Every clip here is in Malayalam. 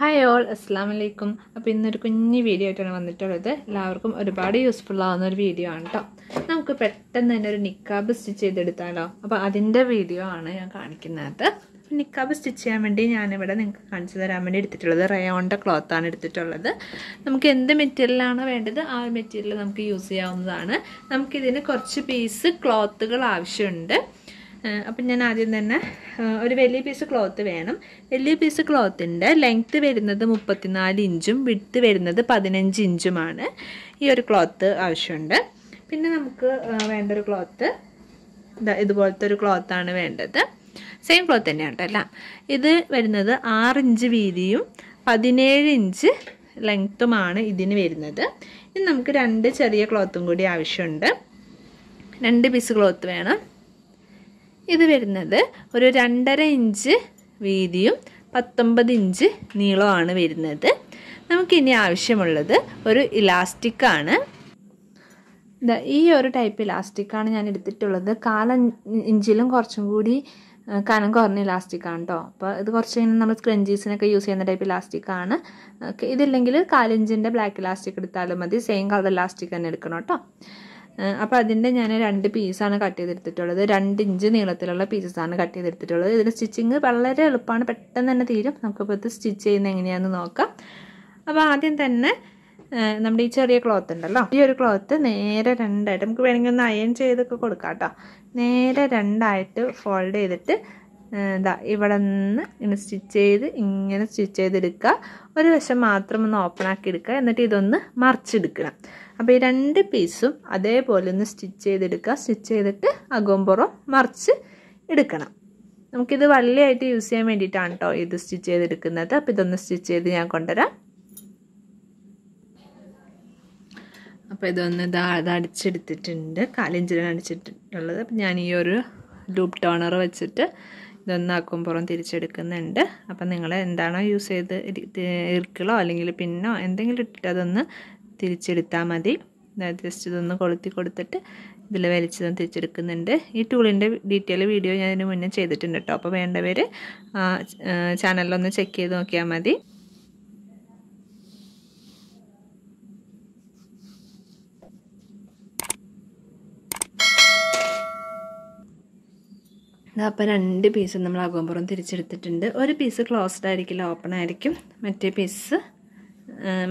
ഹായ് ഓൾ അസ്സാം വലൈക്കും അപ്പോൾ ഇന്നൊരു കുഞ്ഞ് വീഡിയോ ആയിട്ടാണ് വന്നിട്ടുള്ളത് എല്ലാവർക്കും ഒരുപാട് യൂസ്ഫുൾ ആവുന്ന ഒരു വീഡിയോ ആണ് കേട്ടോ നമുക്ക് പെട്ടെന്ന് തന്നെ ഒരു നിക്കാബ് സ്റ്റിച്ച് ചെയ്തെടുത്താലോ അപ്പോൾ അതിൻ്റെ വീഡിയോ ആണ് ഞാൻ കാണിക്കുന്നത് നിക്കാബ് സ്റ്റിച്ച് ചെയ്യാൻ വേണ്ടി ഞാനിവിടെ നിങ്ങൾക്ക് കാണിച്ചു തരാൻ വേണ്ടി എടുത്തിട്ടുള്ളത് റയോണിൻ്റെ ക്ലോത്താണ് എടുത്തിട്ടുള്ളത് നമുക്ക് എന്ത് മെറ്റീരിയലാണോ വേണ്ടത് ആ മെറ്റീരിയൽ നമുക്ക് യൂസ് ചെയ്യാവുന്നതാണ് നമുക്കിതിന് കുറച്ച് പീസ് ക്ലോത്തുകൾ ആവശ്യമുണ്ട് അപ്പം ഞാൻ ആദ്യം തന്നെ ഒരു വലിയ പീസ് ക്ലോത്ത് വേണം വലിയ പീസ് ക്ലോത്തിൻ്റെ ലെങ്ത്ത് വരുന്നത് മുപ്പത്തിനാല് ഇഞ്ചും വിട്ത്ത് വരുന്നത് പതിനഞ്ച് ഇഞ്ചുമാണ് ഈ ഒരു ക്ലോത്ത് ആവശ്യമുണ്ട് പിന്നെ നമുക്ക് വേണ്ട ഒരു ക്ലോത്ത് ഇതുപോലത്തെ ഒരു ക്ലോത്താണ് വേണ്ടത് സെയിം ക്ലോത്ത് തന്നെയാണ് കേട്ടോ അല്ല ഇത് വരുന്നത് ആറിഞ്ച് വീതിയും പതിനേഴ് ഇഞ്ച് ലെങ്ത്തുമാണ് ഇതിന് വരുന്നത് ഇനി നമുക്ക് രണ്ട് ചെറിയ ക്ലോത്തും കൂടി ആവശ്യമുണ്ട് രണ്ട് പീസ് ക്ലോത്ത് വേണം ഇത് വരുന്നത് ഒരു രണ്ടര ഇഞ്ച് വീതിയും പത്തൊമ്പത് ഇഞ്ച് നീളമാണ് വരുന്നത് നമുക്കിനി ആവശ്യമുള്ളത് ഒരു ഇലാസ്റ്റിക്കാണ് ഈ ഒരു ടൈപ്പ് ഇലാസ്റ്റിക്കാണ് ഞാൻ എടുത്തിട്ടുള്ളത് കാല ഇഞ്ചിലും കുറച്ചും കൂടി കനം കുറഞ്ഞ ഇലാസ്റ്റിക്കാണ് കേട്ടോ അപ്പോൾ ഇത് കുറച്ച് കഴിഞ്ഞാൽ നമ്മൾ സ്ക്രഞ്ചീസിനൊക്കെ യൂസ് ചെയ്യുന്ന ടൈപ്പ് ഇലാസ്റ്റിക്കാണ് ഇതില്ലെങ്കിൽ കാലിഞ്ചിൻ്റെ ബ്ലാക്ക് ഇലാസ്റ്റിക് എടുത്താലും മതി സെയിം കളർ ഇലാസ്റ്റിക് തന്നെ എടുക്കണം കേട്ടോ അപ്പോൾ അതിൻ്റെ ഞാൻ രണ്ട് പീസാണ് കട്ട് ചെയ്തെടുത്തിട്ടുള്ളത് രണ്ട് ഇഞ്ച് നീളത്തിലുള്ള പീസസാണ് കട്ട് ചെയ്തെടുത്തിട്ടുള്ളത് ഇതിൻ്റെ സ്റ്റിച്ചിങ് വളരെ എളുപ്പമാണ് പെട്ടെന്ന് തന്നെ തീരും നമുക്കിപ്പോൾ ഇത് സ്റ്റിച്ച് ചെയ്യുന്നത് എങ്ങനെയാണെന്ന് നോക്കാം അപ്പോൾ ആദ്യം തന്നെ നമ്മുടെ ഈ ചെറിയ ക്ലോത്ത് ഉണ്ടല്ലോ ഈ ഒരു ക്ലോത്ത് നേരെ രണ്ടായിട്ട് നമുക്ക് വേണമെങ്കിൽ ഒന്ന് അയൺ ചെയ്തൊക്കെ കൊടുക്കാം കേട്ടോ നേരെ രണ്ടായിട്ട് ഫോൾഡ് ചെയ്തിട്ട് എന്താ ഇവിടെ നിന്ന് ഇങ്ങനെ സ്റ്റിച്ച് ചെയ്ത് ഇങ്ങനെ സ്റ്റിച്ച് ചെയ്തെടുക്കുക ഒരു വശം മാത്രം ഒന്ന് ഓപ്പൺ ആക്കി എടുക്കുക എന്നിട്ട് ഇതൊന്ന് മറിച്ചെടുക്കണം അപ്പോൾ ഈ രണ്ട് പീസും അതേപോലെ ഒന്ന് സ്റ്റിച്ച് ചെയ്തെടുക്കുക സ്റ്റിച്ച് ചെയ്തിട്ട് അകോമ്പുറം മറിച്ച് എടുക്കണം നമുക്കിത് വള്ളിയായിട്ട് യൂസ് ചെയ്യാൻ വേണ്ടിയിട്ടാണ് കേട്ടോ ഇത് സ്റ്റിച്ച് ചെയ്തെടുക്കുന്നത് അപ്പോൾ ഇതൊന്ന് സ്റ്റിച്ച് ചെയ്ത് ഞാൻ കൊണ്ടുവരാം അപ്പോൾ ഇതൊന്ന് ഇതാ അടിച്ചെടുത്തിട്ടുണ്ട് കാലിഞ്ചിരൻ അടിച്ചിട്ടുള്ളത് അപ്പം ഞാൻ ഈ ഒരു ലൂപ്പ് ടോണർ വെച്ചിട്ട് ഇതൊന്നാക്കും പുറം തിരിച്ചെടുക്കുന്നുണ്ട് അപ്പം നിങ്ങൾ എന്താണോ യൂസ് ചെയ്ത് ഇർക്കിളോ അല്ലെങ്കിൽ പിന്നോ എന്തെങ്കിലും ഇട്ടിട്ട് അതൊന്ന് തിരിച്ചെടുത്താൽ മതി ജസ്റ്റ് ഇതൊന്ന് കൊളുത്തി കൊടുത്തിട്ട് ഇതിൽ വലിച്ചതും തിരിച്ചെടുക്കുന്നുണ്ട് ഈ ടൂളിൻ്റെ ഡീറ്റെയിൽ വീഡിയോ ഞാൻ ഇതിന് മുന്നേ ചെയ്തിട്ടുണ്ട് കേട്ടോ അപ്പോൾ വേണ്ടവർ ചാനലിലൊന്ന് ചെക്ക് ചെയ്ത് നോക്കിയാൽ മതി അപ്പോൾ രണ്ട് പീസ് നമ്മൾ അകോമ്പുറം തിരിച്ചെടുത്തിട്ടുണ്ട് ഒരു പീസ് ക്ലോസ്ഡ് ആയിരിക്കില്ല ഓപ്പൺ ആയിരിക്കും മറ്റേ പീസ്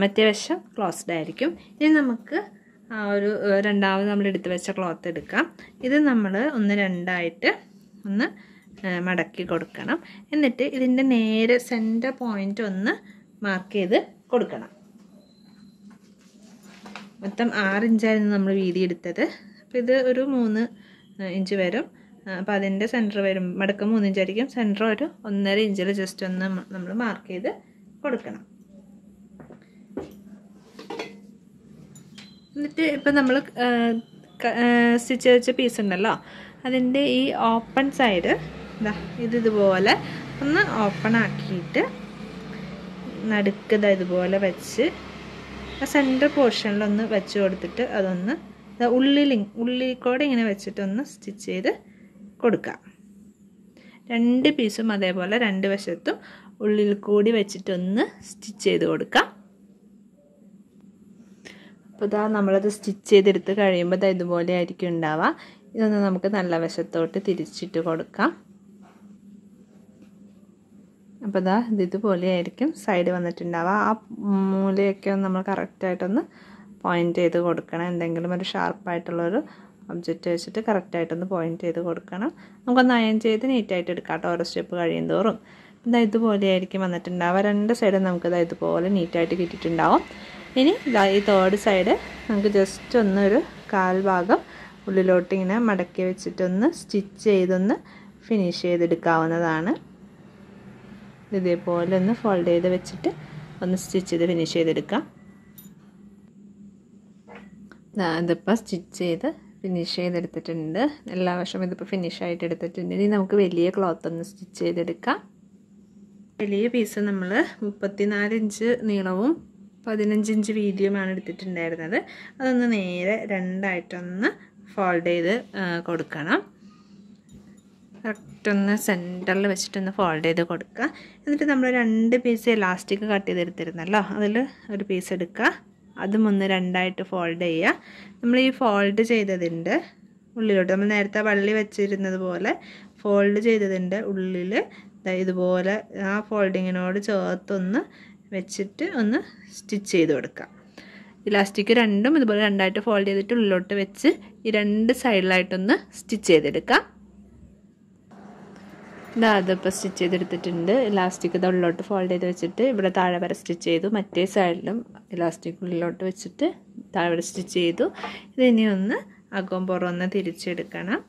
മറ്റേ വശം ക്ലോസ്ഡ് ആയിരിക്കും ഇനി നമുക്ക് ആ ഒരു രണ്ടാമത് നമ്മൾ എടുത്ത് വെച്ച ക്ലോത്ത് എടുക്കാം ഇത് നമ്മൾ ഒന്ന് രണ്ടായിട്ട് ഒന്ന് മടക്കി കൊടുക്കണം എന്നിട്ട് ഇതിൻ്റെ നേരെ സെൻറ്റർ പോയിൻ്റ് ഒന്ന് മാർക്ക് ചെയ്ത് കൊടുക്കണം മൊത്തം ആറ് ഇഞ്ചായിരുന്നു നമ്മൾ വീതി എടുത്തത് അപ്പോൾ ഇത് ഒരു മൂന്ന് ഇഞ്ച് വരും അപ്പോൾ അതിൻ്റെ സെൻറ്റർ വരും മടക്കം മൂന്നിഞ്ചായിരിക്കും ഇഞ്ചായിരിക്കും സെൻറ്റർ ഒരു ഒന്നര ഇഞ്ചിൽ ജസ്റ്റ് ഒന്ന് നമ്മൾ മാർക്ക് ചെയ്ത് കൊടുക്കണം എന്നിട്ട് ഇപ്പം നമ്മൾ സ്റ്റിച്ച് വെച്ച പീസ് ഉണ്ടല്ലോ അതിൻ്റെ ഈ ഓപ്പൺ സൈഡ് ഇതാ ഇത് ഇതുപോലെ ഒന്ന് ഓപ്പൺ ആക്കിയിട്ട് നടുക്കത ഇതുപോലെ വെച്ച് ആ സെൻറ്റർ പോർഷനിലൊന്ന് വെച്ച് കൊടുത്തിട്ട് അതൊന്ന് ഉള്ളിൽ ഉള്ളിൽ കൂടെ ഇങ്ങനെ വെച്ചിട്ടൊന്ന് സ്റ്റിച്ച് ചെയ്ത് കൊടുക്കുക രണ്ട് പീസും അതേപോലെ രണ്ട് വശത്തും ഉള്ളിൽ കൂടി വെച്ചിട്ടൊന്ന് സ്റ്റിച്ച് ചെയ്ത് കൊടുക്കുക അപ്പോൾ ഇതാ നമ്മളത് സ്റ്റിച്ച് ചെയ്തെടുത്ത് കഴിയുമ്പോൾ ഇത് ഇതുപോലെ ആയിരിക്കും ഉണ്ടാവുക ഇതൊന്ന് നമുക്ക് നല്ല വശത്തോട്ട് തിരിച്ചിട്ട് കൊടുക്കാം അപ്പോൾ ഇതാ ഇത് ഇതുപോലെ ആയിരിക്കും സൈഡ് വന്നിട്ടുണ്ടാവുക ആ മൂലയൊക്കെ ഒന്ന് നമ്മൾ കറക്റ്റായിട്ടൊന്ന് പോയിൻ്റ് ചെയ്ത് കൊടുക്കണം എന്തെങ്കിലും ഒരു ഷാർപ്പായിട്ടുള്ളൊരു ഒബ്ജക്റ്റ് വെച്ചിട്ട് കറക്റ്റായിട്ടൊന്ന് പോയിൻ്റ് ചെയ്ത് കൊടുക്കണം നമുക്കൊന്ന് അയൺ ചെയ്ത് നീറ്റായിട്ട് എടുക്കാം കേട്ടോ ഓരോ സ്റ്റെപ്പ് കഴിയും തോറും ഇതാ ഇതുപോലെ ആയിരിക്കും വന്നിട്ടുണ്ടാവുക രണ്ട് സൈഡും നമുക്കിതാ ഇതുപോലെ നീറ്റായിട്ട് കിട്ടിയിട്ടുണ്ടാവും ഇനി ഈ തേർഡ് സൈഡ് നമുക്ക് ജസ്റ്റ് ഒന്നൊരു കാൽഭാഗം ഉള്ളിലോട്ട് ഇങ്ങനെ മടക്കി വെച്ചിട്ടൊന്ന് സ്റ്റിച്ച് ചെയ്തൊന്ന് ഫിനിഷ് ചെയ്തെടുക്കാവുന്നതാണ് ഇതേപോലെ ഒന്ന് ഫോൾഡ് ചെയ്ത് വെച്ചിട്ട് ഒന്ന് സ്റ്റിച്ച് ചെയ്ത് ഫിനിഷ് ചെയ്തെടുക്കാം ഇതിപ്പോൾ സ്റ്റിച്ച് ചെയ്ത് ഫിനിഷ് ചെയ്തെടുത്തിട്ടുണ്ട് എല്ലാ വർഷവും ഇതിപ്പോൾ ഫിനിഷ് ആയിട്ട് എടുത്തിട്ടുണ്ട് ഇനി നമുക്ക് വലിയ ക്ലോത്ത് ഒന്ന് സ്റ്റിച്ച് ചെയ്തെടുക്കാം വലിയ പീസ് നമ്മൾ മുപ്പത്തിനാല് ഇഞ്ച് നീളവും പതിനഞ്ചിഞ്ച് ഇഞ്ച് എടുത്തിട്ടുണ്ടായിരുന്നത് അതൊന്ന് നേരെ രണ്ടായിട്ടൊന്ന് ഫോൾഡ് ചെയ്ത് കൊടുക്കണം കറക്റ്റൊന്ന് സെൻറ്ററിൽ വെച്ചിട്ടൊന്ന് ഫോൾഡ് ചെയ്ത് കൊടുക്കുക എന്നിട്ട് നമ്മൾ രണ്ട് പീസ് ഇലാസ്റ്റിക് കട്ട് ചെയ്തെടുത്തിരുന്നല്ലോ അതിൽ ഒരു പീസ് എടുക്കുക അതും ഒന്ന് രണ്ടായിട്ട് ഫോൾഡ് ചെയ്യുക നമ്മൾ ഈ ഫോൾഡ് ചെയ്തതിൻ്റെ ഉള്ളിലോട്ട് നമ്മൾ നേരത്തെ വള്ളി വെച്ചിരുന്നത് പോലെ ഫോൾഡ് ചെയ്തതിൻ്റെ ഉള്ളിൽ ഇതുപോലെ ആ ഫോൾഡിങ്ങിനോട് ചേർത്തൊന്ന് വെച്ചിട്ട് ഒന്ന് സ്റ്റിച്ച് ചെയ്ത് കൊടുക്കാം ഇലാസ്റ്റിക് രണ്ടും ഇതുപോലെ രണ്ടായിട്ട് ഫോൾഡ് ചെയ്തിട്ട് ഉള്ളിലോട്ട് വെച്ച് ഈ രണ്ട് സൈഡിലായിട്ടൊന്ന് സ്റ്റിച്ച് ചെയ്തെടുക്കാം ഇതാ അതിപ്പോൾ സ്റ്റിച്ച് ചെയ്തെടുത്തിട്ടുണ്ട് ഇലാസ്റ്റിക് ഇത് ഉള്ളിലോട്ട് ഫോൾഡ് ചെയ്ത് വെച്ചിട്ട് ഇവിടെ താഴെ വരെ സ്റ്റിച്ച് ചെയ്തു മറ്റേ സൈഡിലും ഇലാസ്റ്റിക് ഉള്ളിലോട്ട് വെച്ചിട്ട് താഴെ വരെ സ്റ്റിച്ച് ചെയ്തു ഇതിനെ ഒന്ന് പുറം ഒന്ന് തിരിച്ചെടുക്കണം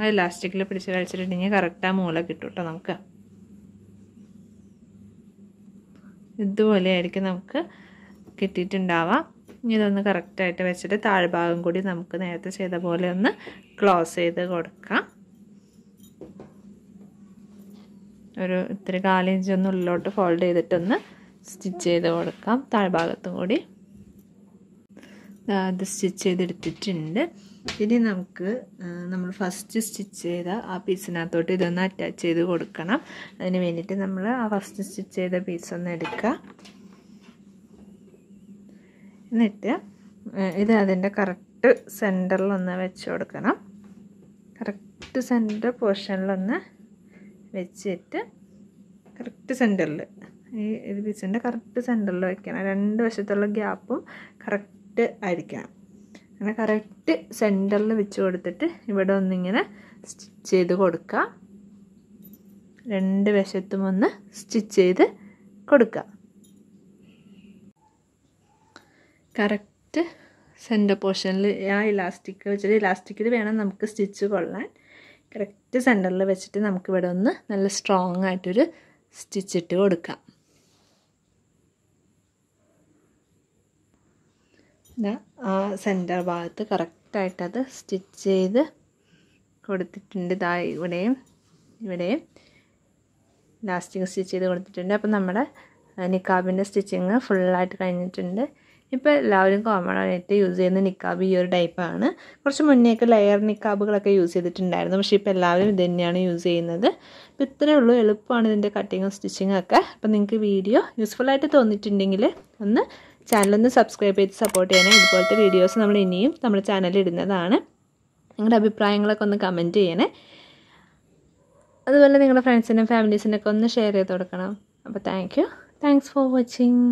ആ ഇലാസ്റ്റിക്കിൽ പിടിച്ച് വലിച്ചിട്ടുണ്ടെങ്കിൽ കറക്റ്റാ മൂല കിട്ടും കേട്ടോ നമുക്ക് ഇതുപോലെ ആയിരിക്കും നമുക്ക് കിട്ടിയിട്ടുണ്ടാവാം ഇതൊന്ന് കറക്റ്റായിട്ട് വെച്ചിട്ട് താഴ്ഭാഗം കൂടി നമുക്ക് നേരത്തെ ചെയ്ത പോലെ ഒന്ന് ക്ലോസ് ചെയ്ത് കൊടുക്കാം ഒരു ഇത്തിരി കാലിഞ്ച് ഒന്ന് ഉള്ളിലോട്ട് ഫോൾഡ് ചെയ്തിട്ടൊന്ന് സ്റ്റിച്ച് ചെയ്ത് കൊടുക്കാം താഴ്ഭാഗത്തും കൂടി അത് സ്റ്റിച്ച് ചെയ്തെടുത്തിട്ടുണ്ട് പിന്നെ നമുക്ക് നമ്മൾ ഫസ്റ്റ് സ്റ്റിച്ച് ചെയ്ത ആ പീസിനകത്തോട്ട് ഇതൊന്ന് അറ്റാച്ച് ചെയ്ത് കൊടുക്കണം അതിന് വേണ്ടിയിട്ട് നമ്മൾ ആ ഫസ്റ്റ് സ്റ്റിച്ച് ചെയ്ത പീസ് ഒന്ന് എടുക്കുക എന്നിട്ട് ഇത് അതിൻ്റെ കറക്റ്റ് സെൻറ്ററിലൊന്ന് വെച്ച് കൊടുക്കണം കറക്റ്റ് സെൻറ്റർ പോർഷനിലൊന്ന് വെച്ചിട്ട് കറക്റ്റ് സെൻറ്ററിൽ ഈ ഇത് പീസിൻ്റെ കറക്റ്റ് സെൻറ്ററിൽ വയ്ക്കണം രണ്ട് വശത്തുള്ള ഗ്യാപ്പും കറക്റ്റ് ആയിരിക്കണം അങ്ങനെ കറക്റ്റ് സെൻറ്ററിൽ വെച്ച് കൊടുത്തിട്ട് ഇവിടെ ഒന്നിങ്ങനെ സ്റ്റിച്ച് ചെയ്ത് കൊടുക്കുക രണ്ട് വശത്തും ഒന്ന് സ്റ്റിച്ച് ചെയ്ത് കൊടുക്കുക കറക്റ്റ് സെൻറ്റർ പോർഷനിൽ ആ ഇലാസ്റ്റിക് വെച്ചിട്ട് ഇലാസ്റ്റിക്കിൽ വേണം നമുക്ക് സ്റ്റിച്ച് കൊള്ളാൻ കറക്റ്റ് സെൻറ്ററിൽ വെച്ചിട്ട് നമുക്കിവിടെ ഒന്ന് നല്ല സ്ട്രോങ് ആയിട്ടൊരു സ്റ്റിച്ചിട്ട് കൊടുക്കാം ആ സെൻറ്റർ ഭാഗത്ത് അത് സ്റ്റിച്ച് ചെയ്ത് കൊടുത്തിട്ടുണ്ട് ഇതാ ഇവിടെയും ഇവിടെയും ലാസ്റ്റിങ് സ്റ്റിച്ച് ചെയ്ത് കൊടുത്തിട്ടുണ്ട് അപ്പം നമ്മുടെ നിക്കാബിൻ്റെ സ്റ്റിച്ചിങ് ഫുള്ളായിട്ട് കഴിഞ്ഞിട്ടുണ്ട് ഇപ്പോൾ എല്ലാവരും കോമൺ ആയിട്ട് യൂസ് ചെയ്യുന്ന നിക്കാബ് ഈ ഒരു ടൈപ്പാണ് കുറച്ച് മുന്നേക്ക് ലെയർ നിക്കാബുകളൊക്കെ യൂസ് ചെയ്തിട്ടുണ്ടായിരുന്നു പക്ഷേ ഇപ്പോൾ എല്ലാവരും ഇത് തന്നെയാണ് യൂസ് ചെയ്യുന്നത് അപ്പോൾ ഇത്രയേ ഉള്ളൂ എളുപ്പമാണ് ഇതിൻ്റെ കട്ടിങ്ങും സ്റ്റിച്ചിങ്ങും ഒക്കെ അപ്പോൾ നിങ്ങൾക്ക് വീഡിയോ യൂസ്ഫുള്ളായിട്ട് തോന്നിയിട്ടുണ്ടെങ്കിൽ ഒന്ന് ചാനലൊന്ന് സബ്സ്ക്രൈബ് ചെയ്ത് സപ്പോർട്ട് ചെയ്യണേ ഇതുപോലത്തെ വീഡിയോസ് നമ്മൾ ഇനിയും നമ്മുടെ ചാനലിൽ ഇടുന്നതാണ് നിങ്ങളുടെ അഭിപ്രായങ്ങളൊക്കെ ഒന്ന് കമൻറ്റ് ചെയ്യണേ അതുപോലെ നിങ്ങളുടെ ഫ്രണ്ട്സിനും ഫാമിലീസിനൊക്കെ ഒന്ന് ഷെയർ ചെയ്ത് കൊടുക്കണം അപ്പോൾ thank you thanks for watching